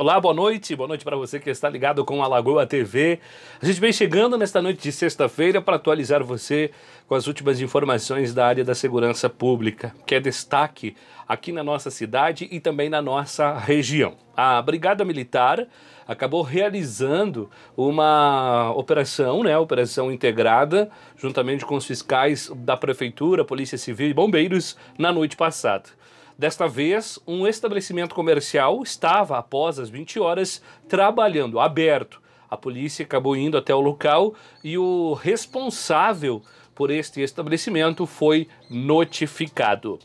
Olá, boa noite. Boa noite para você que está ligado com a Lagoa TV. A gente vem chegando nesta noite de sexta-feira para atualizar você com as últimas informações da área da segurança pública, que é destaque aqui na nossa cidade e também na nossa região. A Brigada Militar acabou realizando uma operação, né, operação integrada, juntamente com os fiscais da prefeitura, Polícia Civil e bombeiros na noite passada. Desta vez, um estabelecimento comercial estava, após as 20 horas, trabalhando, aberto. A polícia acabou indo até o local e o responsável por este estabelecimento foi notificado.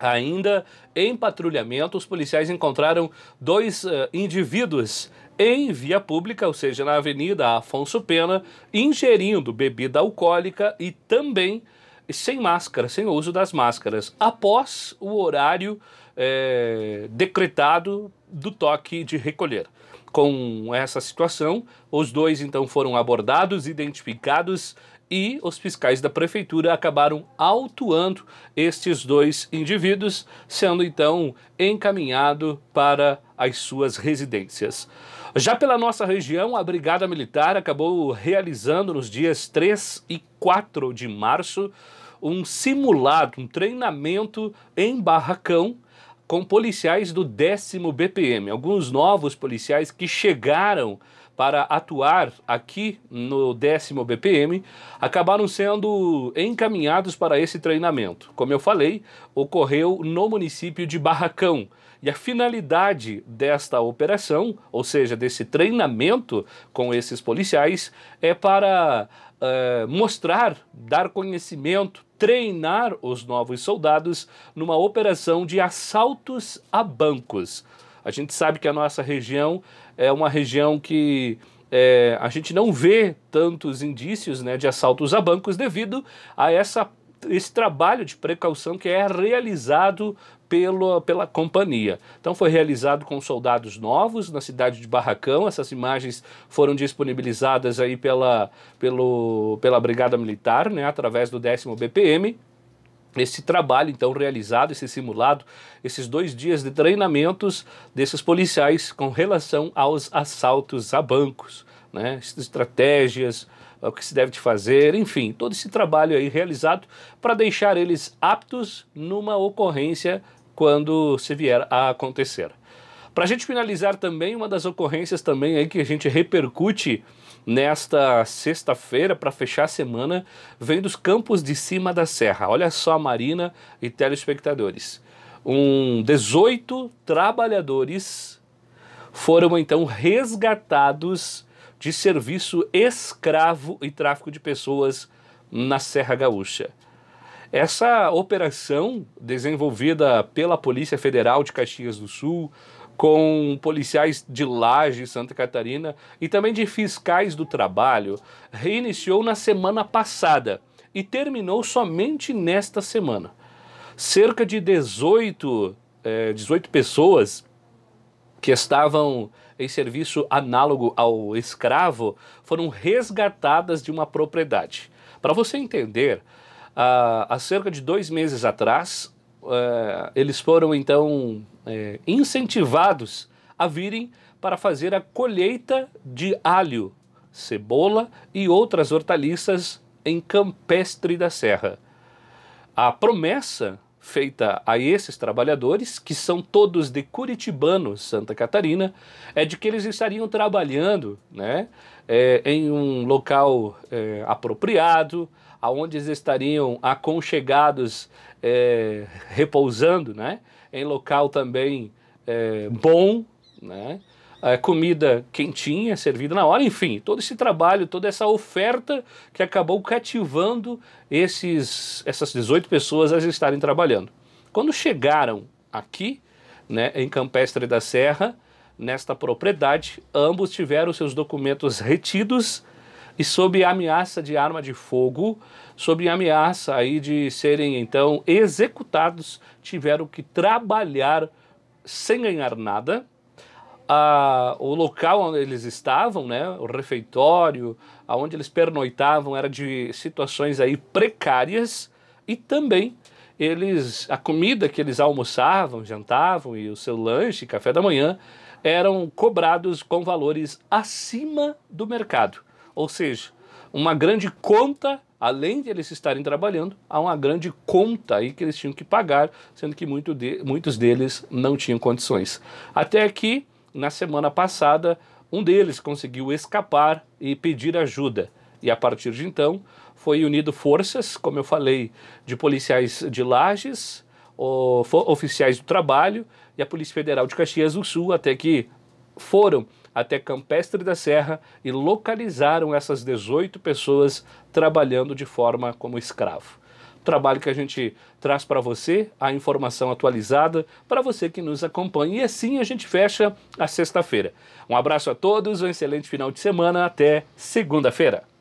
Ainda em patrulhamento, os policiais encontraram dois uh, indivíduos em via pública, ou seja, na Avenida Afonso Pena, ingerindo bebida alcoólica e também sem máscara, sem o uso das máscaras, após o horário é, decretado do toque de recolher. Com essa situação, os dois então foram abordados, identificados e os fiscais da prefeitura acabaram autuando estes dois indivíduos, sendo então encaminhado para as suas residências. Já pela nossa região, a Brigada Militar acabou realizando nos dias 3 e 4 de março um simulado, um treinamento em barracão com policiais do 10 BPM, alguns novos policiais que chegaram para atuar aqui no décimo BPM acabaram sendo encaminhados para esse treinamento. Como eu falei, ocorreu no município de Barracão. E a finalidade desta operação, ou seja, desse treinamento com esses policiais, é para eh, mostrar, dar conhecimento, treinar os novos soldados numa operação de assaltos a bancos. A gente sabe que a nossa região é uma região que é, a gente não vê tantos indícios né, de assaltos a bancos devido a essa, esse trabalho de precaução que é realizado pela, pela companhia. Então foi realizado com soldados novos na cidade de Barracão. Essas imagens foram disponibilizadas aí pela, pelo, pela Brigada Militar, né, através do décimo BPM, esse trabalho então realizado, esse simulado, esses dois dias de treinamentos desses policiais com relação aos assaltos a bancos, né? estratégias, o que se deve fazer, enfim, todo esse trabalho aí realizado para deixar eles aptos numa ocorrência quando se vier a acontecer. Para a gente finalizar também, uma das ocorrências também aí que a gente repercute nesta sexta-feira, para fechar a semana, vem dos campos de cima da serra. Olha só, Marina e telespectadores. Um 18 trabalhadores foram então resgatados de serviço escravo e tráfico de pessoas na Serra Gaúcha. Essa operação, desenvolvida pela Polícia Federal de Caxias do Sul, com policiais de Laje, Santa Catarina e também de fiscais do trabalho, reiniciou na semana passada e terminou somente nesta semana. Cerca de 18, é, 18 pessoas que estavam em serviço análogo ao escravo foram resgatadas de uma propriedade. Para você entender, ah, há cerca de dois meses atrás, eh, eles foram então eh, incentivados a virem para fazer a colheita de alho, cebola e outras hortaliças em Campestre da Serra. A promessa feita a esses trabalhadores, que são todos de Curitibano, Santa Catarina, é de que eles estariam trabalhando né, é, em um local é, apropriado, aonde eles estariam aconchegados, é, repousando, né? Em local também é, bom, né? É, comida quentinha, servida na hora, enfim, todo esse trabalho, toda essa oferta que acabou cativando esses, essas 18 pessoas a estarem trabalhando. Quando chegaram aqui, né, em Campestre da Serra, nesta propriedade, ambos tiveram seus documentos retidos e sob ameaça de arma de fogo, sob ameaça aí de serem então executados, tiveram que trabalhar sem ganhar nada. Ah, o local onde eles estavam, né, o refeitório, aonde eles pernoitavam, era de situações aí precárias e também eles, a comida que eles almoçavam, jantavam e o seu lanche, café da manhã, eram cobrados com valores acima do mercado. Ou seja, uma grande conta, além de eles estarem trabalhando, há uma grande conta aí que eles tinham que pagar, sendo que muito de, muitos deles não tinham condições. Até que, na semana passada, um deles conseguiu escapar e pedir ajuda. E a partir de então, foi unido forças, como eu falei, de policiais de Lages, oficiais do trabalho e a Polícia Federal de Caxias do Sul, até que foram até Campestre da Serra e localizaram essas 18 pessoas trabalhando de forma como escravo. Trabalho que a gente traz para você, a informação atualizada, para você que nos acompanha. E assim a gente fecha a sexta-feira. Um abraço a todos, um excelente final de semana, até segunda-feira.